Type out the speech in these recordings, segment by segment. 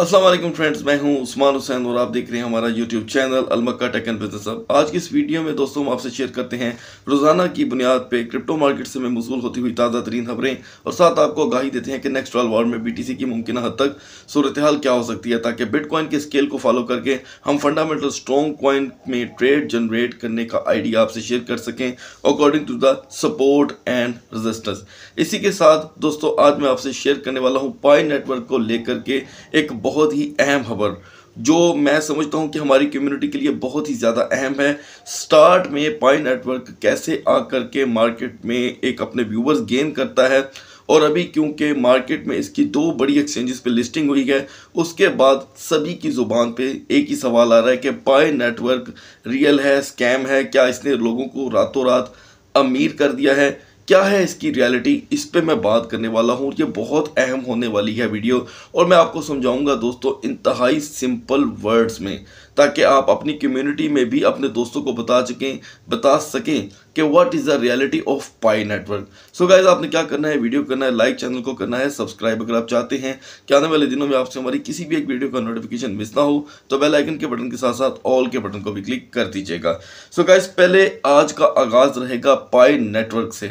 Aslam friends मैं हूं उस्मान हुसैन और आप देख रहे हैं हमारा YouTube channel Almakka tech and business अब आज की इस वीडियो में दोस्तों हम आपसे शेयर करते हैं रोज़ाना की बुनियाद पे क्रिप्टो मार्केट से में मौजूल होती हुई ताज़ा तरीन खबरें और साथ आपको आगाही देते हैं कि नेक्स्ट ट्वेल्व वार्ड में सी की मुमकिन हद तक सूरत हाल क्या हो सकती है ताकि बिटकॉइन के स्केल को फॉलो करके हम फंडामेंटल स्ट्रॉन्ग कॉइन में ट्रेड जनरेट करने का आइडिया आपसे शेयर कर सकें according to the support and resistance इसी के साथ दोस्तों आज मैं आपसे शेयर करने वाला हूँ पाई नेटवर्क को लेकर के एक बहुत ही अहम खबर जो मैं समझता हूँ कि हमारी कम्युनिटी के लिए बहुत ही ज़्यादा अहम है स्टार्ट में पाई नेटवर्क कैसे आ करके मार्केट में एक अपने व्यूवर्स गेन करता है और अभी क्योंकि मार्केट में इसकी दो बड़ी एक्सचेंजेस पे लिस्टिंग हुई है उसके बाद सभी की ज़ुबान पे एक ही सवाल आ रहा है कि पाई नेटवर्क रियल है स्कैम है क्या इसने लोगों को रातों रात अमीर कर दिया है क्या है इसकी रियलिटी इस पर मैं बात करने वाला हूँ ये बहुत अहम होने वाली है वीडियो और मैं आपको समझाऊंगा दोस्तों इंतहाई सिंपल वर्ड्स में ताकि आप अपनी कम्युनिटी में भी अपने दोस्तों को बता सकें बता सकें कि what is the reality of Pi network so guys आपने क्या करना है वीडियो करना है लाइक चैनल को करना है सब्सक्राइब अगर आप चाहते हैं कि आने वाले दिनों में आपसे हमारी किसी भी एक वीडियो का नोटिफिकेशन मिस ना हो तो बेल आइकन के बटन के साथ साथ ऑल के बटन को भी क्लिक कर दीजिएगा सो गाइज पहले आज का आगाज़ रहेगा पाई नेटवर्क से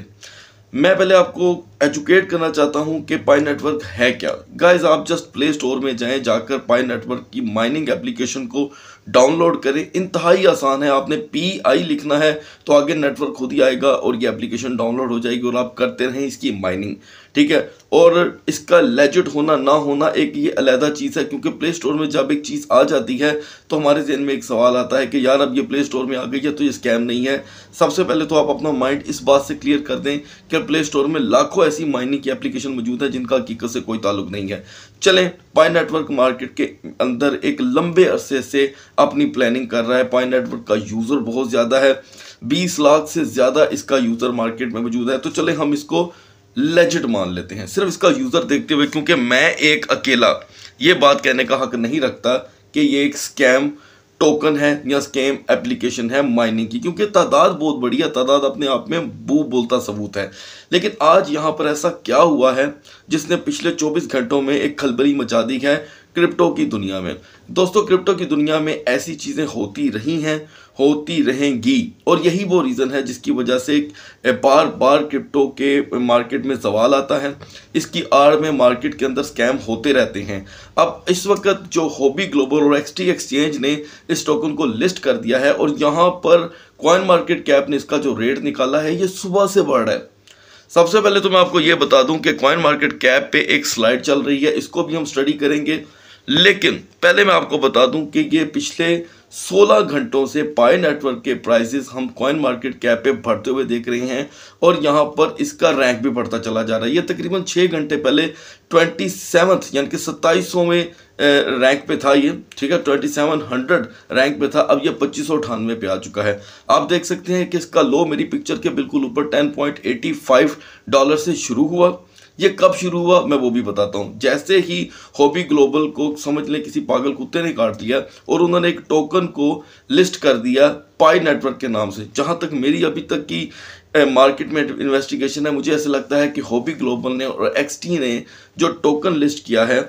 मैं पहले आपको एजुकेट करना चाहता हूं कि पाई नेटवर्क है क्या गाइज आप जस्ट प्ले स्टोर में जाएं जाकर पाई नेटवर्क की माइनिंग एप्लीकेशन को डाउनलोड करें इंतहाई आसान है आपने पी आई लिखना है तो आगे नेटवर्क खुद ही आएगा और ये एप्लीकेशन डाउनलोड हो जाएगी और आप करते रहें इसकी माइनिंग ठीक है और इसका लेजिट होना ना होना एक ये अलहदा चीज़ है क्योंकि प्ले स्टोर में जब एक चीज़ आ जाती है तो हमारे जहन में एक सवाल आता है कि यार अब ये प्ले स्टोर में आ गई है तो ये स्कैम नहीं है सबसे पहले तो आप अपना माइंड इस बात से क्लियर कर दें कि प्ले स्टोर में लाखों ऐसी माइनिंग की एप्लीकेशन मौजूद है जिनका हकीकत से कोई ताल्लुक नहीं है चलें पाए नेटवर्क मार्केट के अंदर एक लंबे अरसे से अपनी प्लानिंग कर रहा है पाए नेटवर्क का यूज़र बहुत ज़्यादा है बीस लाख से ज़्यादा इसका यूज़र मार्केट में मौजूद है तो चलें हम इसको लेजिट मान लेते हैं सिर्फ इसका यूज़र देखते हुए क्योंकि मैं एक अकेला ये बात कहने का हक नहीं रखता कि ये एक स्कैम टोकन है या स्कैम एप्लीकेशन है माइनिंग की क्योंकि तादाद बहुत बड़ी है तादाद अपने आप में बू बोलता सबूत है लेकिन आज यहाँ पर ऐसा क्या हुआ है जिसने पिछले 24 घंटों में एक खलबली मचा दी है क्रिप्टो की दुनिया में दोस्तों क्रिप्टो की दुनिया में ऐसी चीज़ें होती रही हैं होती रहेंगी और यही वो रीज़न है जिसकी वजह से बार बार क्रिप्टो के मार्केट में सवाल आता है इसकी आड़ में मार्केट के अंदर स्कैम होते रहते हैं अब इस वक्त जो होबी ग्लोबल और एक्सटी एक्सचेंज ने इस टोकन को लिस्ट कर दिया है और यहाँ पर कॉइन मार्केट कैप ने इसका जो रेट निकाला है ये सुबह से बढ़ रहा है सबसे पहले तो मैं आपको ये बता दूं कि कॉइन मार्केट कैप पे एक स्लाइड चल रही है इसको भी हम स्टडी करेंगे लेकिन पहले मैं आपको बता दूं कि ये पिछले 16 घंटों से पाए नेटवर्क के प्राइसेस हम कॉइन मार्केट कैप पे बढ़ते हुए देख रहे हैं और यहाँ पर इसका रैंक भी बढ़ता चला जा रहा है ये तकरीबन 6 घंटे पहले ट्वेंटी सेवन्थ यानी कि सत्ताईसवें रैंक पे था ये ठीक है ट्वेंटी सेवन हंड्रेड रैंक पे था अब ये पच्चीस सौ अठानवे पे आ चुका है आप देख सकते हैं कि इसका लो मेरी पिक्चर के बिल्कुल ऊपर ten point eighty five dollar से शुरू हुआ ये कब शुरू हुआ मैं वो भी बताता हूँ जैसे ही हॉबी ग्लोबल को समझ लें किसी पागल कुत्ते ने काट दिया और उन्होंने एक टोकन को लिस्ट कर दिया पाई नेटवर्क के नाम से जहाँ तक मेरी अभी तक की मार्केट में इन्वेस्टिगेशन है मुझे ऐसा लगता है कि हॉबी ग्लोबल ने और एक्स ने जो टोकन लिस्ट किया है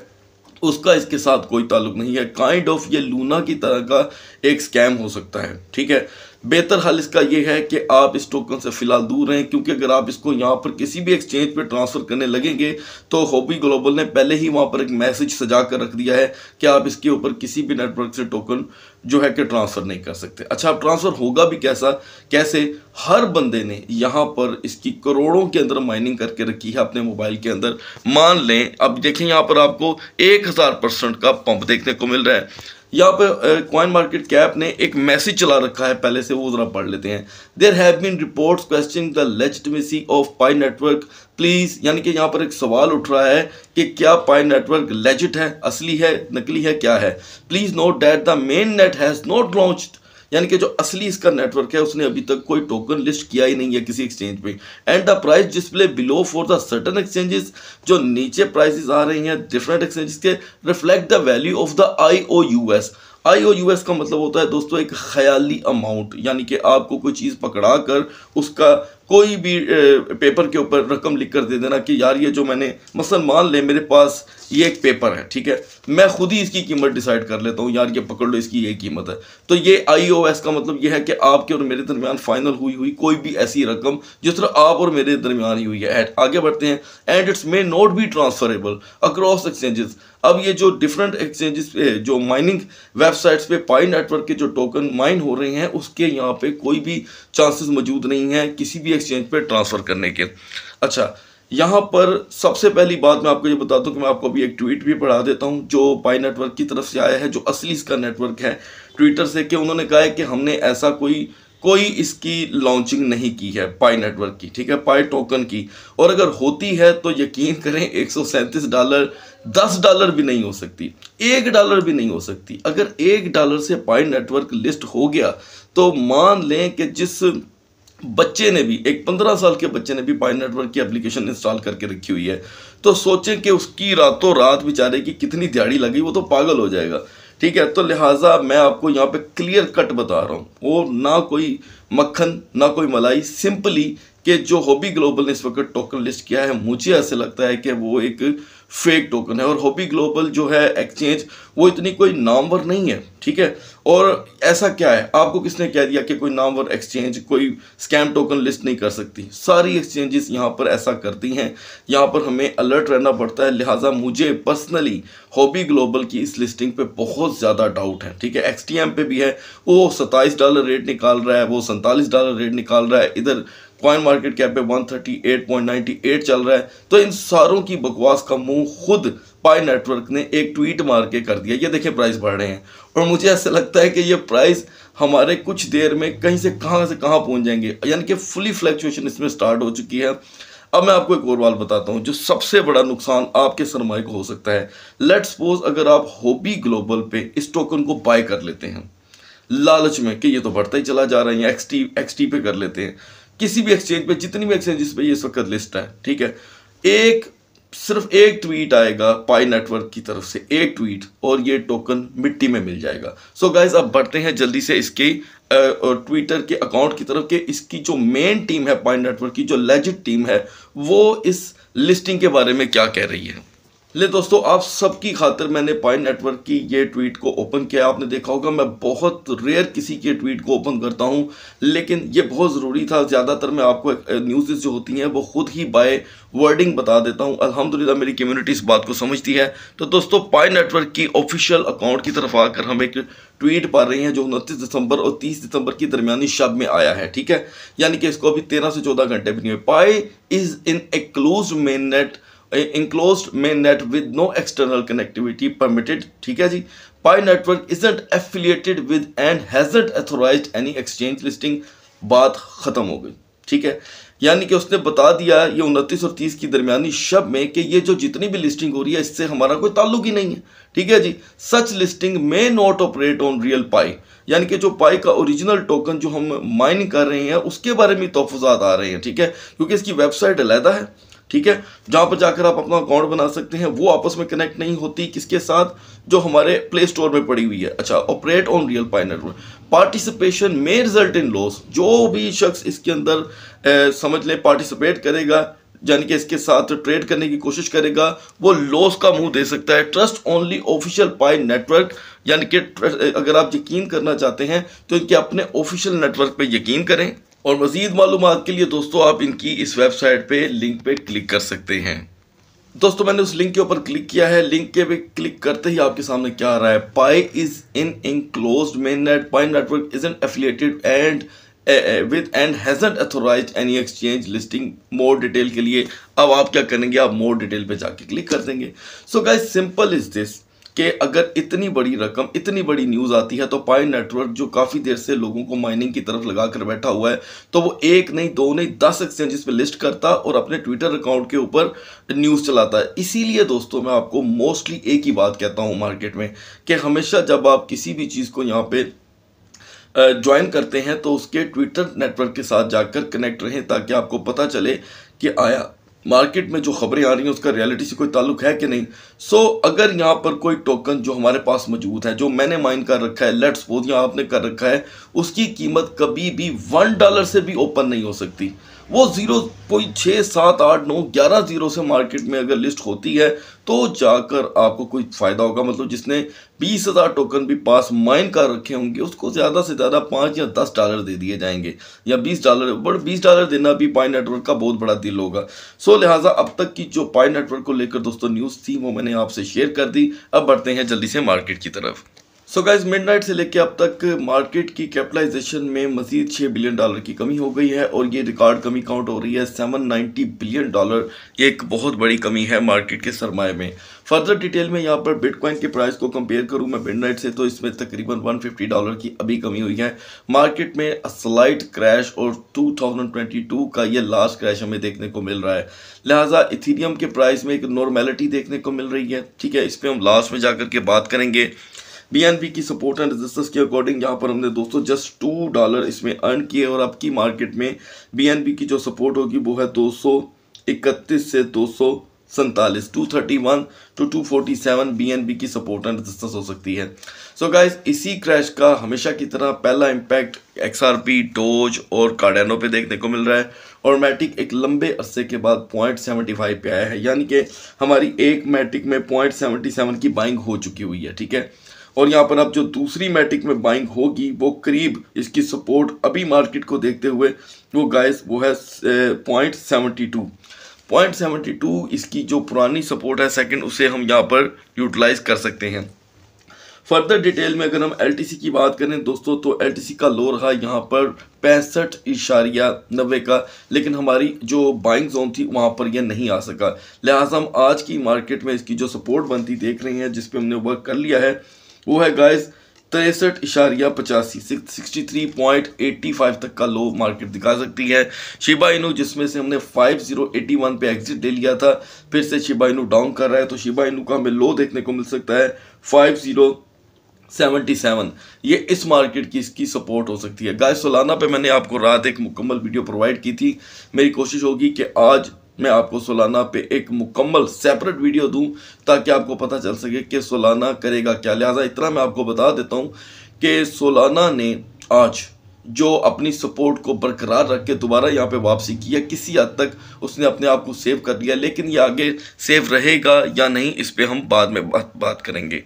उसका इसके साथ कोई ताल्लुक नहीं है काइंड ऑफ ये लूना की तरह का एक स्कैम हो सकता है ठीक है बेहतर हल इसका यह है कि आप इस टोकन से फ़िलहाल दूर रहें क्योंकि अगर आप इसको यहाँ पर किसी भी एक्सचेंज पर ट्रांसफ़र करने लगेंगे तो होबी ग्लोबल ने पहले ही वहाँ पर एक मैसेज सजा कर रख दिया है कि आप इसके ऊपर किसी भी नेटवर्क से टोकन जो है कि ट्रांसफ़र नहीं कर सकते अच्छा अब ट्रांसफ़र होगा भी कैसा कैसे हर बंदे ने यहाँ पर इसकी करोड़ों के अंदर माइनिंग करके रखी है अपने मोबाइल के अंदर मान लें अब देखें यहाँ पर आपको एक हज़ार परसेंट का पंप देखने को मिल रहा है यहाँ पे कॉइन मार्केट कैप ने एक मैसेज चला रखा है पहले से वो ज़रा पढ़ लेते हैं there have been report question the legitimacy of Pi network please यानी कि यहाँ पर एक सवाल उठ रहा है कि क्या पाई नेटवर्क लेजिट है असली है नकली है क्या है please note that the main net has not launched यानी कि जो असली इसका नेटवर्क है उसने अभी तक कोई टोकन लिस्ट किया ही नहीं है किसी एक्सचेंज पे and the price display below for the certain exchanges जो नीचे प्राइसेस आ रही हैं डिफरेंट एक्सचेंजेस के reflect the value of the I O U S I O U S का मतलब होता है दोस्तों एक ख्याली अमाउंट यानी कि आपको कोई चीज़ पकड़ा कर उसका कोई भी पेपर के ऊपर रकम लिख कर दे देना कि यार ये जो मैंने मसल मान ले मेरे पास ये एक पेपर है ठीक है मैं खुद ही इसकी कीमत डिसाइड कर लेता हूँ यार ये पकड़ लो इसकी ये कीमत है तो ये आई का मतलब ये है कि आपके और मेरे दरमियान फाइनल हुई हुई कोई भी ऐसी रकम जिस तरह आप और मेरे दरमियान ही हुई है एट आगे बढ़ते हैं and it's may not be transferable across exchanges अब ये जो डिफरेंट एक्सचेंजेस पे जो माइनिंग वेबसाइट्स पे पाई नेटवर्क के जो टोकन माइन हो रहे हैं उसके यहाँ पे कोई भी चांसेस मौजूद नहीं है किसी भी एक्सचेंज पे ट्रांसफ़र करने के अच्छा यहाँ पर सबसे पहली बात मैं आपको ये बता दूँ कि मैं आपको अभी एक ट्वीट भी पढ़ा देता हूँ जो पाई नेटवर्क की तरफ से आया है जो असली इसका नेटवर्क है ट्विटर से कि उन्होंने कहा है कि हमने ऐसा कोई कोई इसकी लॉन्चिंग नहीं की है पाई नेटवर्क की ठीक है पाई टोकन की और अगर होती है तो यकीन करें एक डॉलर दस डॉलर भी नहीं हो सकती एक डॉलर भी नहीं हो सकती अगर एक डॉलर से पाई नेटवर्क लिस्ट हो गया तो मान लें कि जिस बच्चे ने भी एक पंद्रह साल के बच्चे ने भी पाई नेटवर्क की एप्लीकेशन इंस्टॉल करके रखी हुई है तो सोचें कि उसकी रातों रात बेचारे की कितनी दिहाड़ी लगी वो तो पागल हो जाएगा ठीक है तो लिहाजा मैं आपको यहाँ पे क्लियर कट बता रहा हूँ वो ना कोई मक्खन ना कोई मलाई सिंपली कि जो हॉबी ग्लोबल ने इस वक्त टोकन लिस्ट किया है मुझे ऐसे लगता है कि वो एक फेक टोकन है और हॉबी ग्लोबल जो है एक्सचेंज वो इतनी कोई नामवर नहीं है ठीक है और ऐसा क्या है आपको किसने कह दिया कि कोई नामवर एक्सचेंज कोई स्कैम टोकन लिस्ट नहीं कर सकती सारी एक्सचेंजेस यहाँ पर ऐसा करती हैं यहाँ पर हमें अलर्ट रहना पड़ता है लिहाजा मुझे पर्सनली हॉबी ग्लोबल की इस लिस्टिंग पे बहुत ज़्यादा डाउट है ठीक है एक्स पे भी है वो सत्ताईस डॉलर रेट निकाल रहा है वो सैंतालीस डॉलर रेट निकाल रहा है इधर कॉइन मार्केट कैप पे 138.98 चल रहा है तो इन सारों की बकवास का मुंह खुद पाई नेटवर्क ने एक ट्वीट मार के कर दिया ये देखिए प्राइस बढ़ रहे हैं और मुझे ऐसा लगता है कि ये प्राइस हमारे कुछ देर में कहीं से कहां से कहां पहुंच जाएंगे यानी कि फुली फ्लैक्चुएशन इसमें स्टार्ट हो चुकी है अब मैं आपको एक और बात बताता हूँ जो सबसे बड़ा नुकसान आपके सरमाए को हो सकता है लेट सपोज अगर आप होबी ग्लोबल पे इस टोकन को बाय कर लेते हैं लालच में कि ये तो बढ़ता ही चला जा रहा है एक्सटी एक्सटी पे कर लेते हैं किसी भी एक्सचेंज पे जितनी भी एक्सचेंजेस पे ये इस वक्त लिस्ट है ठीक है एक सिर्फ एक ट्वीट आएगा पाई नेटवर्क की तरफ से एक ट्वीट और ये टोकन मिट्टी में मिल जाएगा सो गाइज अब बढ़ते हैं जल्दी से इसके और ट्विटर के अकाउंट की तरफ के इसकी जो मेन टीम है पाई नेटवर्क की जो लेजिट टीम है वो इस लिस्टिंग के बारे में क्या कह रही है ले दोस्तों आप सबकी खातिर मैंने पाइन नेटवर्क की ये ट्वीट को ओपन किया आपने देखा होगा मैं बहुत रेयर किसी के ट्वीट को ओपन करता हूँ लेकिन ये बहुत ज़रूरी था ज़्यादातर मैं आपको न्यूज़ जो होती हैं वो खुद ही बाय वर्डिंग बता देता हूँ अल्हम्दुलिल्लाह मेरी कम्युनिटी इस बात को समझती है तो दोस्तों पाइन नेटवर्क की ऑफिशियल अकाउंट की तरफ आकर हम एक ट्वीट पा रहे हैं जो उनतीस दिसंबर और तीस दिसंबर की दरमियानी शब में आया है ठीक है यानी कि इसको अभी तेरह से चौदह घंटे भी नहीं हुए Pi is in a close main net enclosed net with no external connectivity permitted ठीक है जी Pi network isn't affiliated with and hasn't authorized any exchange listing बात ख़त्म हो गई ठीक है यानी कि उसने बता दिया ये उनतीस और तीस की दरमियानी शब में कि ये जो जितनी भी लिस्टिंग हो रही है इससे हमारा कोई ताल्लुक ही नहीं है ठीक है जी such listing may not operate on real Pi यानी कि जो पाई का ओरिजिनल टोकन जो हम माइन कर रहे हैं उसके बारे में तोहफात आ रहे हैं ठीक है क्योंकि इसकी वेबसाइट अलहदा है ठीक है जहां पर जाकर आप अपना अकाउंट बना सकते हैं वो आपस में कनेक्ट नहीं होती किसके साथ जो हमारे प्ले स्टोर में पड़ी हुई है अच्छा operate on real Pi network participation में रिजल्ट इन लॉस जो भी शख्स इसके अंदर ए, समझ लें पार्टिसिपेट करेगा यानी कि इसके साथ ट्रेड करने की कोशिश करेगा वो लॉस का मुंह दे सकता है trust only official Pi network यानी कि अगर आप यकीन करना चाहते हैं तो इनके अपने ऑफिशियल नेटवर्क पे यकीन करें और मज़ीद मालूम के लिए दोस्तों आप इनकी इस वेबसाइट पे लिंक पे क्लिक कर सकते हैं दोस्तों मैंने उस लिंक के ऊपर क्लिक किया है लिंक के पे क्लिक करते ही आपके सामने क्या आ रहा है Pi is in enclose main net Pi network is in affiliated and with and hasn't authorise any exchange listing more detail के लिए अब आप क्या करेंगे आप मोर डिटेल पे जाके क्लिक कर देंगे so guys simple is this कि अगर इतनी बड़ी रकम इतनी बड़ी न्यूज़ आती है तो पाइन नेटवर्क जो काफ़ी देर से लोगों को माइनिंग की तरफ लगा कर बैठा हुआ है तो वो एक नहीं दो नहीं दस एक्सचेंजेस पर लिस्ट करता और अपने ट्विटर अकाउंट के ऊपर न्यूज़ चलाता है इसीलिए दोस्तों मैं आपको मोस्टली एक ही बात कहता हूँ मार्केट में कि हमेशा जब आप किसी भी चीज़ को यहाँ पर ज्वाइन करते हैं तो उसके ट्विटर नेटवर्क के साथ जाकर कनेक्ट रहें ताकि आपको पता चले कि आया मार्केट में जो खबरें आ रही हैं उसका रियलिटी से कोई ताल्लुक है कि नहीं सो so, अगर यहाँ पर कोई टोकन जो हमारे पास मौजूद है जो मैंने माइन कर रखा है लेट्स सपोज या आपने कर रखा है उसकी कीमत कभी भी वन डॉलर से भी ओपन नहीं हो सकती वो ज़ीरो कोई छः सात आठ नौ ग्यारह ज़ीरो से मार्केट में अगर लिस्ट होती है तो जाकर आपको कोई फ़ायदा होगा मतलब जिसने बीस हज़ार टोकन भी पास माइन कर रखे होंगे उसको ज़्यादा से ज़्यादा पाँच या दस डॉलर दे दिए जाएंगे या बीस डॉलर बट बीस डॉलर देना भी पाई नेटवर्क का बहुत बड़ा दिल होगा सो लिहाजा अब तक की जो पाई नेटवर्क को लेकर दोस्तों न्यूज़ थी वो मैंने आपसे शेयर कर दी अब बढ़ते हैं जल्दी से मार्केट की तरफ सो गाइज नाइट से लेकर अब तक मार्केट की कैपिटलाइजेशन में मजीद 6 बिलियन डॉलर की कमी हो गई है और ये रिकॉर्ड कमी काउंट हो रही है 790 बिलियन डॉलर ये एक बहुत बड़ी कमी है मार्केट के सरमाए में फर्दर डिटेल में यहाँ पर बिटकॉइन के प्राइस को कंपेयर करूँ मैं मिड नाइट से तो इसमें तकरीबन 150 डॉलर की अभी कमी हुई है मार्केट में स्लाइट क्रैश और टू का ये लास्ट क्रैश हमें देखने को मिल रहा है लिहाजा इथीरियम के प्राइस में एक नॉर्मेलिटी देखने को मिल रही है ठीक है इस पर हम लास्ट में जा के बात करेंगे बी की सपोर्ट एंड रेजिस्टेंस के अकॉर्डिंग यहाँ पर हमने दोस्तों जस्ट टू डॉलर इसमें अर्न किए और आपकी मार्केट में बी की जो सपोर्ट होगी वो है दो से दो सैतालीस two thirty one two two forty seven B N B की सपोर्ट एंड रजिस्टेंस हो सकती है सो so गाइज इसी क्रैश का हमेशा की तरह पहला impact X R P doge और कार्डेनो पे देखने को मिल रहा है और मैटिक एक लंबे अरसे के बाद पॉइंट सेवेंटी फाइव पे आया है यानी कि हमारी एक मैटिक में पॉइंट सेवेंटी सेवन की बाइंग हो चुकी हुई है ठीक है और यहाँ पर अब जो दूसरी मैटिक में बाइंग होगी वो करीब इसकी सपोर्ट अभी मार्केट को देखते हुए वो गाइस वो है point seventy two point seventy two इसकी जो पुरानी सपोर्ट है सेकंड उसे हम यहाँ पर यूटिलाइज कर सकते हैं फर्दर डिटेल में अगर हम एल की बात करें दोस्तों तो एल का लो रहा यहाँ पर पैंसठ इशारिया नब्बे का लेकिन हमारी जो बाइंग जोन थी वहाँ पर यह नहीं आ सका लिहाजा हम आज की मार्केट में इसकी जो सपोर्ट बनती देख रहे हैं जिस पर हमने वर्क कर लिया है वो है गाइस तिरसठ इशारिया पचासी sixty three point eighty five तक का लो मार्केट दिखा सकती है शिबा इनू जिसमें से हमने फाइव जीरो एटी वन पे एग्जिट ले लिया था फिर से शिबा इनू डाउन कर रहा है तो शिबा इनू का हमें लो देखने को मिल सकता है फाइव जीरो सेवेंटी सेवन ये इस मार्केट की इसकी सपोर्ट हो सकती है गाय सोलाना पे मैंने आपको रात एक मुकम्मल वीडियो प्रोवाइड की थी मेरी कोशिश होगी कि आज मैं आपको सोलाना पे एक मुकम्मल सेपरेट वीडियो दूं ताकि आपको पता चल सके कि सोलाना करेगा क्या लिहाजा इतना मैं आपको बता देता हूं कि सोलाना ने आज जो अपनी सपोर्ट को बरकरार रख के दोबारा यहाँ पे वापसी की है किसी हद तक उसने अपने आप को सेव कर लिया लेकिन ये आगे सेव रहेगा या नहीं इस पर हम बाद में बात बात करेंगे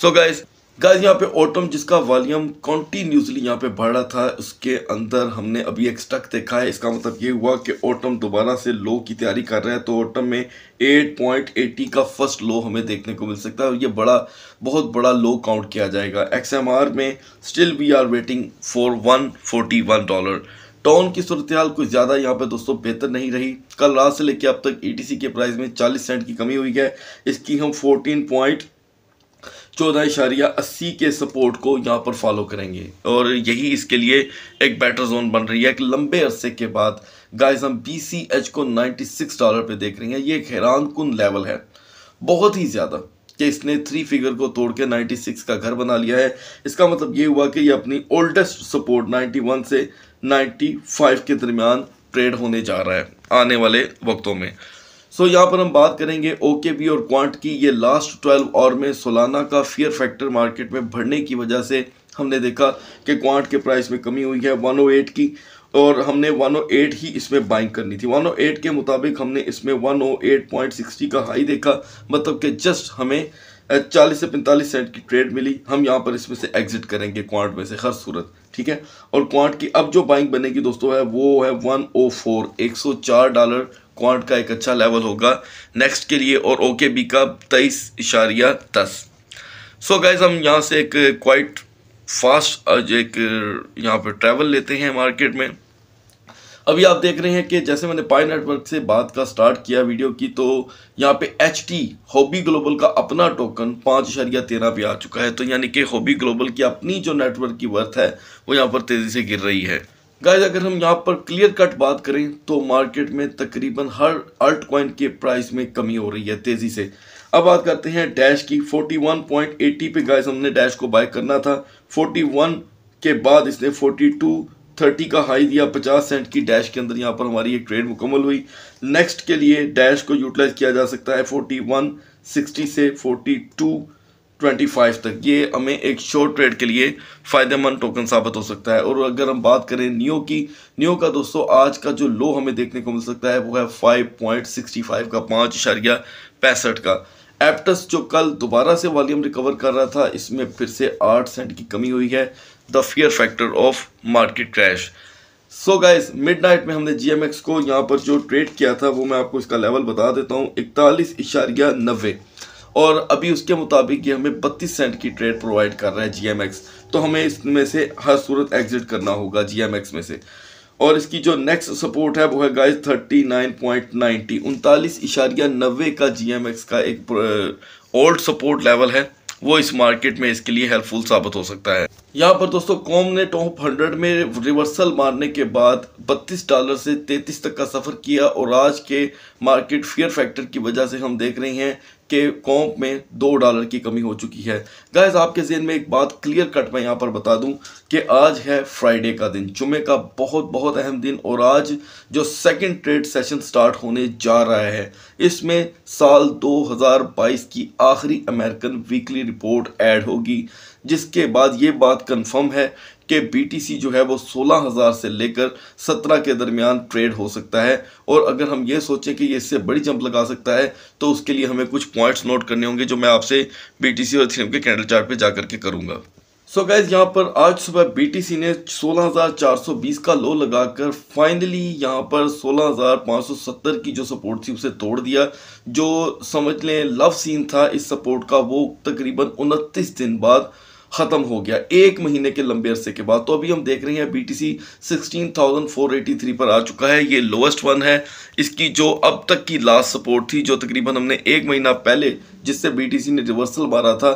सो so गाइज़ गाइज यहाँ पे ऑटम जिसका वॉल्यूम कॉन्टीन्यूसली यहाँ पे बढ़ रहा था उसके अंदर हमने अभी एक स्टक देखा है इसका मतलब ये हुआ कि ऑटम दोबारा से लो की तैयारी कर रहा है तो ऑटम में 8.80 का फर्स्ट लो हमें देखने को मिल सकता है ये बड़ा बहुत बड़ा लो काउंट किया जाएगा एक्सएमआर में still we are waiting for one dollar ton की सूरत कुछ ज़्यादा यहाँ पे दोस्तों बेहतर नहीं रही कल रात से लेकर अब तक ई e के प्राइस में 40 सेंट की कमी हुई है इसकी हम पॉइंट चौदह इशारिया अस्सी के सपोर्ट को यहाँ पर फॉलो करेंगे और यही इसके लिए एक बेटर जोन बन रही है एक लंबे अरसे के बाद गाइस हम बी सी एच को 96 डॉलर पे देख रहे हैं ये एक हैरान कन लेवल है बहुत ही ज़्यादा कि इसने थ्री फिगर को तोड़ के सिक्स का घर बना लिया है इसका मतलब ये हुआ कि ये अपनी ओल्डेस्ट सपोर्ट नाइन्टी से नाइन्टी के दरमियान ट्रेड होने जा रहा है आने वाले वक्तों में सो so, यहाँ पर हम बात करेंगे ओके बी और क्वांट की ये लास्ट ट्वेल्व और में सोलाना का फियर फैक्टर मार्केट में बढ़ने की वजह से हमने देखा कि क्वांट के प्राइस में कमी हुई है 108 की और हमने 108 ही इसमें बाइंग करनी थी 108 के मुताबिक हमने इसमें 108.60 का हाई देखा मतलब कि जस्ट हमें 40 से 45 सेंट की ट्रेड मिली हम यहाँ पर इसमें से एग्जिट करेंगे क्वांट में से हर सूरत ठीक है और क्वांट की अब जो बाइंग बनेगी दोस्तों है वो है 104 104 डॉलर क्वांट का एक अच्छा लेवल होगा नेक्स्ट के लिए और ओके बी का तेईस इशारिया दस सो गाइज हम यहाँ से एक क्वाइट फास्ट एक यहाँ पर ट्रैवल लेते हैं मार्केट में अभी आप देख रहे हैं कि जैसे मैंने पाई नेटवर्क से बात का स्टार्ट किया वीडियो की तो यहाँ पे एच टी हॉबी ग्लोबल का अपना टोकन पाँच इशारिया तेरह पे आ चुका है तो यानी कि हॉबी ग्लोबल की अपनी जो नेटवर्क की वर्थ है वो यहाँ पर तेज़ी से गिर रही है गाइज अगर हम यहाँ पर क्लियर कट बात करें तो मार्केट में तकरीबन हर अल्ट कॉइन के प्राइस में कमी हो रही है तेज़ी से अब बात करते हैं डैश की 41.80 पे गाइज हमने डैश को बाय करना था 41 के बाद इसने 42 30 का हाई दिया 50 सेंट की डैश के अंदर यहाँ पर हमारी एक ट्रेड मुकम्मल हुई नेक्स्ट के लिए डैश को यूटिलाइज किया जा सकता है फोर्टी सिक्सटी से फोर्टी 25 तक ये हमें एक शॉर्ट ट्रेड के लिए फ़ायदेमंद टोकन साबित हो सकता है और अगर हम बात करें नियो की नियो का दोस्तों आज का जो लो हमें देखने को मिल सकता है वो है 5.65 का पाँच इशारिया पैंसठ का एप्टस जो कल दोबारा से वॉल्यूम रिकवर कर रहा था इसमें फिर से आठ सेंट की कमी हुई है the fear factor of market crash so guys midnight में हमने एक्स को यहाँ पर जो ट्रेड किया था वो मैं आपको इसका लेवल बता देता हूँ इकतालीस इशारिया नब्बे और अभी उसके मुताबिक ये हमें 32 सेंट की ट्रेड प्रोवाइड कर रहा है जी तो हमें इसमें से हर सूरत एग्जिट करना होगा जी में से और इसकी जो नेक्स्ट सपोर्ट है वो है गाइस 39.90 उनतालीस इशारिया नब्बे का जी का एक ओल्ड सपोर्ट लेवल है वो इस मार्केट में इसके लिए हेल्पफुल साबित हो सकता है यहाँ पर दोस्तों कॉम ने टॉप हंड्रेड में रिवर्सल मारने के बाद 32 डॉलर से 33 तक का सफ़र किया और आज के मार्केट फियर फैक्टर की वजह से हम देख रहे हैं के कॉम्प में दो डॉलर की कमी हो चुकी है गैज़ आपके जेन में एक बात क्लियर कट मैं यहाँ पर बता दूँ कि आज है फ्राइडे का दिन जुमे का बहुत बहुत अहम दिन और आज जो सेकंड ट्रेड सेशन स्टार्ट होने जा रहा है इसमें साल 2022 की आखिरी अमेरिकन वीकली रिपोर्ट ऐड होगी जिसके बाद ये बात कंफर्म है कि BTC जो है वो 16000 से लेकर 17 के दरमियान ट्रेड हो सकता है और अगर हम ये सोचें कि ये इससे बड़ी जंप लगा सकता है तो उसके लिए हमें कुछ पॉइंट्स नोट करने होंगे जो मैं आपसे BTC और थीम के कैंडल चार्ट पे जा करके करूँगा सो so गैज यहाँ पर आज सुबह BTC ने 16,420 का लो लगाकर फाइनली यहाँ पर 16,570 की जो सपोर्ट थी उसे तोड़ दिया जो समझ लें लव सीन था इस सपोर्ट का वो तकरीबन उनतीस दिन बाद ख़त्म हो गया एक महीने के लंबे अरसे के बाद तो अभी हम देख रहे हैं बी टी सी पर आ चुका है ये लोवेस्ट वन है इसकी जो अब तक की लास्ट सपोर्ट थी जो तकरीबन हमने एक महीना पहले जिससे बीटीसी ने रिवर्सल मारा था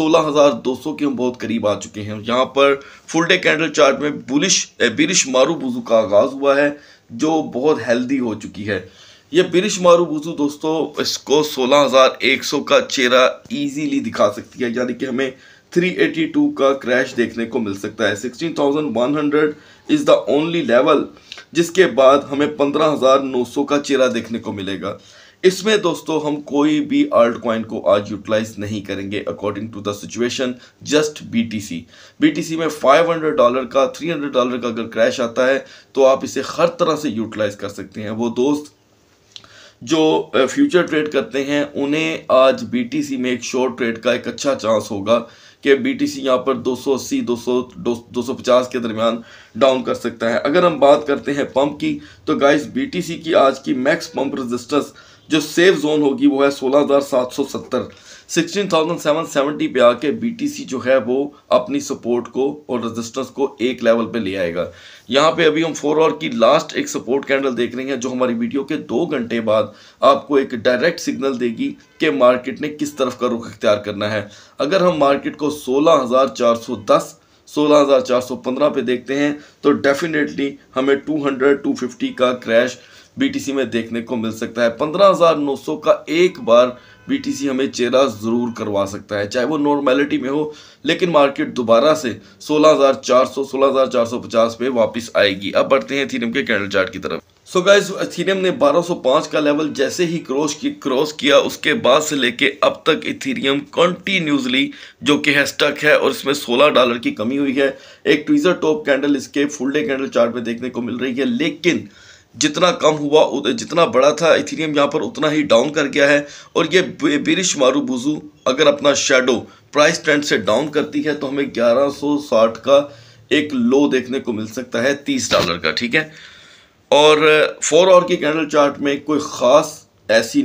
16,200 के हम बहुत करीब आ चुके हैं यहाँ पर फुल डे कैंडल चार्ट में बुलिश बिरिश मारू बुजू का आगाज़ हुआ है जो बहुत हेल्दी हो चुकी है ये बिरिश मारू बुजू दोस्तों इसको 16,100 का चेहरा ईजीली दिखा सकती है यानी कि हमें 382 का क्रैश देखने को मिल सकता है 16,100 इज़ द ओनली लेवल जिसके बाद हमें 15,900 का चेहरा देखने को मिलेगा इसमें दोस्तों हम कोई भी आर्ट कॉइन को आज यूटिलाइज नहीं करेंगे according to the situation just BTC BTC में 500 डॉलर का 300 डॉलर का अगर क्रैश आता है तो आप इसे हर तरह से यूटिलाइज कर सकते हैं वो दोस्त जो फ्यूचर ट्रेड करते हैं उन्हें आज बीटीसी में एक शॉर्ट ट्रेड का एक अच्छा चांस होगा कि बीटीसी यहाँ पर 280 200 250 के दरमियान डाउन कर सकता है अगर हम बात करते हैं पंप की तो गाइस बीटीसी की आज की मैक्स पंप रेजिस्टेंस जो सेफ जोन होगी वो है सोलह 16,770 पे आके BTC जो है वो अपनी सपोर्ट को और रेजिस्टेंस को एक लेवल पे ले आएगा यहाँ पे अभी हम फोर आवर की लास्ट एक सपोर्ट कैंडल देख रहे हैं जो हमारी वीडियो के दो घंटे बाद आपको एक डायरेक्ट सिग्नल देगी कि मार्केट ने किस तरफ का रुख अख्तियार करना है अगर हम मार्केट को 16,410 16,415 पे देखते हैं तो डेफिनेटली हमें 200 250 का क्रैश बी में देखने को मिल सकता है 15,900 का एक बार बीटीसी हमें चेहरा ज़रूर करवा सकता है चाहे वो नॉर्मेलिटी में हो लेकिन मार्केट दोबारा से 16,400 16,450 पे वापस आएगी अब बढ़ते हैं थीरम के कैंडल चार्ट की तरफ सो so गाइस इथीरियम ने 1205 का लेवल जैसे ही क्रॉस की क्रॉस किया उसके बाद से लेके अब तक इथीरियम कंटिन्यूसली जो कि है स्टक है और इसमें 16 डॉलर की कमी हुई है एक ट्विजर टॉप कैंडल इसके फुल डे कैंडल चार्ट पे देखने को मिल रही है लेकिन जितना कम हुआ जितना बड़ा था इथेरियम यहाँ पर उतना ही डाउन कर गया है और ये मारू मारूबुजू अगर अपना शेडो प्राइस ट्रेंड से डाउन करती है तो हमें 1160 का एक लो देखने को मिल सकता है 30 डॉलर का ठीक है और फोर आवर की कैंडल चार्ट में कोई ख़ास ऐसी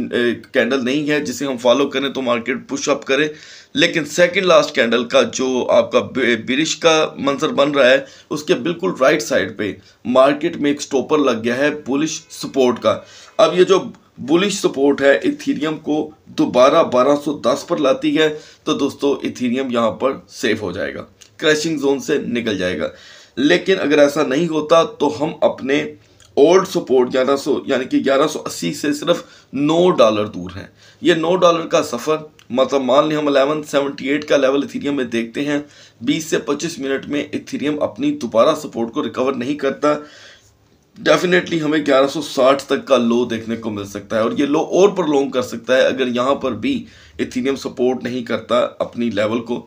कैंडल नहीं है जिसे हम फॉलो करें तो मार्केट पुश अप करे लेकिन सेकंड लास्ट कैंडल का जो आपका बिरिश का मंजर बन रहा है उसके बिल्कुल राइट साइड पे मार्केट में एक स्टॉपर लग गया है बुलिश सपोर्ट का अब ये जो बुलिश सपोर्ट है इथीरियम को दोबारा 1210 पर लाती है तो दोस्तों इथीरियम यहाँ पर सेफ हो जाएगा क्रैशिंग जोन से निकल जाएगा लेकिन अगर ऐसा नहीं होता तो हम अपने ओल्ड सपोर्ट 1100 यानी कि 1180 से सिर्फ 9 डॉलर दूर है ये 9 डॉलर का सफ़र मतलब मान लें हम 1178 का लेवल इथीरियम में देखते हैं 20 से 25 मिनट में इथीरियम अपनी दोबारा सपोर्ट को रिकवर नहीं करता डेफिनेटली हमें 1160 तक का लो देखने को मिल सकता है और ये लो और प्रोलोंग कर सकता है अगर यहाँ पर भी इथीरियम सपोर्ट नहीं करता अपनी लेवल को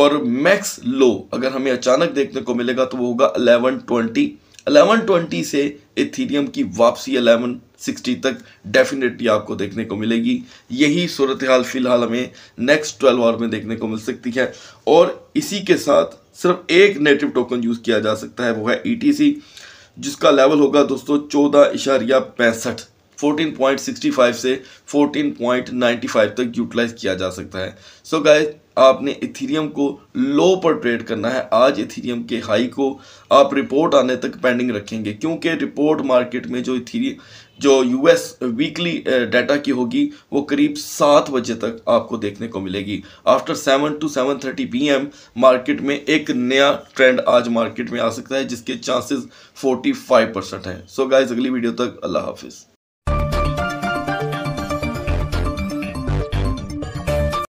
और मैक्स लो अगर हमें अचानक देखने को मिलेगा तो वो होगा 1120 1120 से इथीरियम की वापसी 1160 तक डेफिनेटली आपको देखने को मिलेगी यही सूरत हाल फिलहाल हमें नेक्स्ट 12 आवर में देखने को मिल सकती है और इसी के साथ सिर्फ एक नेटिव टोकन यूज़ किया जा सकता है वो है ई e जिसका लेवल होगा दोस्तों चौदह इशारिया पैंसठ 14.65 से 14.95 तक यूटिलाइज किया जा सकता है सो so गाइस आपने इथीरियम को लो पर ट्रेड करना है आज इथीरियम के हाई को आप रिपोर्ट आने तक पेंडिंग रखेंगे क्योंकि रिपोर्ट मार्केट में जो इथीरियम जो यूएस वीकली डाटा की होगी वो करीब सात बजे तक आपको देखने को मिलेगी after seven two seven thirty P M market में एक नया ट्रेंड आज मार्केट में आ सकता है जिसके चांसेस फोर्टी फाइव परसेंट हैं सो गाइज अगली वीडियो तक अल्लाह हाफिज़